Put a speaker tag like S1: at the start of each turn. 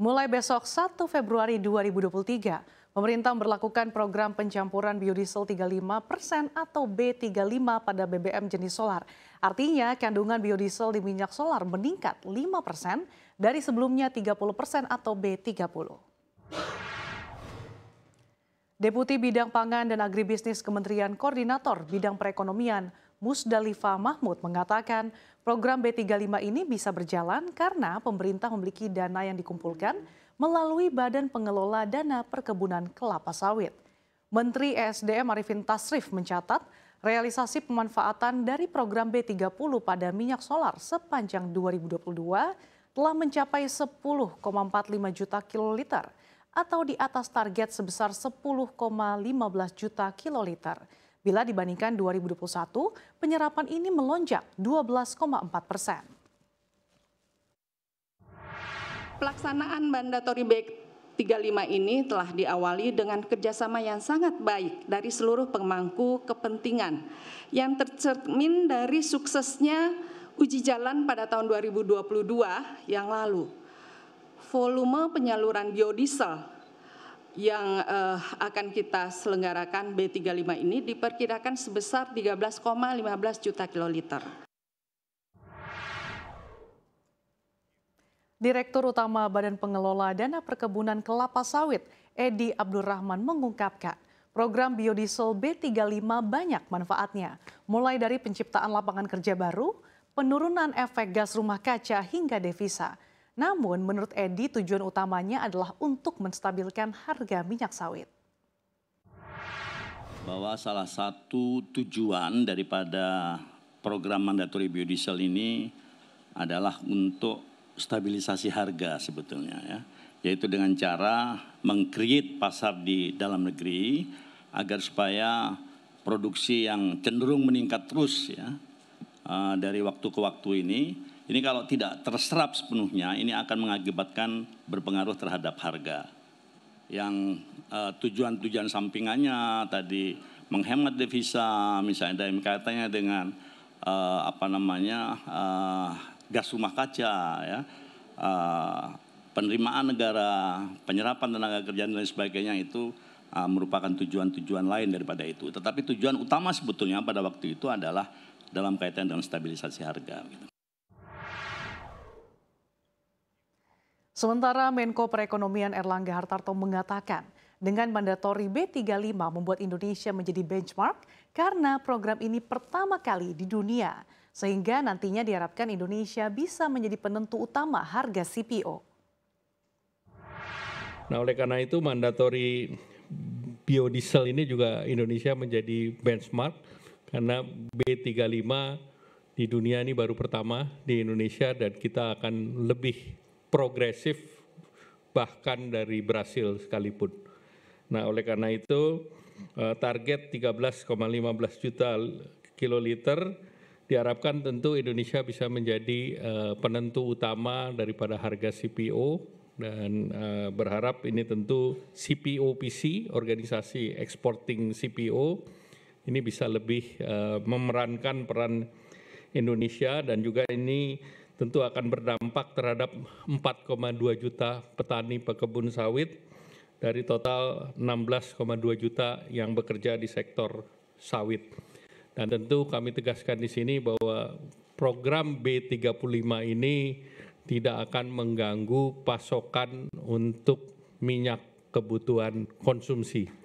S1: Mulai besok 1 Februari 2023, pemerintah memperlakukan program pencampuran biodiesel 35% atau B35 pada BBM jenis solar. Artinya kandungan biodiesel di minyak solar meningkat 5% dari sebelumnya 30% atau B30. Deputi Bidang Pangan dan Agribisnis Kementerian Koordinator Bidang Perekonomian Musdalifah Mahmud mengatakan program B35 ini bisa berjalan karena pemerintah memiliki dana yang dikumpulkan melalui Badan Pengelola Dana Perkebunan Kelapa Sawit. Menteri ESDM Arifin Tasrif mencatat realisasi pemanfaatan dari program B30 pada minyak solar sepanjang 2022 telah mencapai 10,45 juta kiloliter atau di atas target sebesar 10,15 juta kiloliter. Bila dibandingkan 2021, penyerapan ini melonjak 12,4 persen.
S2: Pelaksanaan mandatory back 35 ini telah diawali dengan kerjasama yang sangat baik dari seluruh pemangku kepentingan yang tercermin dari suksesnya uji jalan pada tahun 2022 yang lalu. Volume penyaluran biodiesel yang uh, akan kita selenggarakan B35 ini diperkirakan sebesar 13,15 juta kiloliter.
S1: Direktur Utama Badan Pengelola Dana Perkebunan Kelapa Sawit, Edi Abdurrahman mengungkapkan, program biodiesel B35 banyak manfaatnya, mulai dari penciptaan lapangan kerja baru, penurunan efek gas rumah kaca hingga devisa. Namun, menurut Edi, tujuan utamanya adalah untuk menstabilkan harga minyak sawit.
S3: Bahwa salah satu tujuan daripada program mandatory biodiesel ini adalah untuk stabilisasi harga sebetulnya ya, yaitu dengan cara meng pasar di dalam negeri agar supaya produksi yang cenderung meningkat terus ya eh, dari waktu ke waktu ini ini kalau tidak terserap sepenuhnya, ini akan mengakibatkan berpengaruh terhadap harga. Yang eh, tujuan-tujuan uh, sampingannya tadi menghemat devisa, misalnya dari kaitannya dengan uh, apa namanya uh, gas rumah kaca, ya, penerimaan negara, penyerapan tenaga kerja dan lain sebagainya itu merupakan tujuan-tujuan lain daripada itu. Tetapi tujuan utama sebetulnya pada waktu itu adalah dalam kaitan dengan stabilisasi harga. Gitu.
S1: Sementara Menko Perekonomian Erlangga Hartarto mengatakan, dengan mandatori B35 membuat Indonesia menjadi benchmark karena program ini pertama kali di dunia, sehingga nantinya diharapkan Indonesia bisa menjadi penentu utama harga CPO.
S4: Nah, oleh karena itu mandatori biodiesel ini juga Indonesia menjadi benchmark karena B35 di dunia ini baru pertama di Indonesia dan kita akan lebih progresif bahkan dari Brasil sekalipun. Nah, oleh karena itu eh, target 13,15 juta kiloliter diharapkan tentu Indonesia bisa menjadi eh, penentu utama daripada harga CPO dan eh, berharap ini tentu CPOPC organisasi exporting CPO ini bisa lebih memerankan peran Indonesia dan juga ini tentu akan berdampak terhadap 4,2 juta petani pekebun sawit dari total 16,2 juta yang bekerja di sektor sawit. Dan tentu kami tegaskan di sini bahwa program B35 ini tidak akan mengganggu pasokan untuk minyak kebutuhan konsumsi.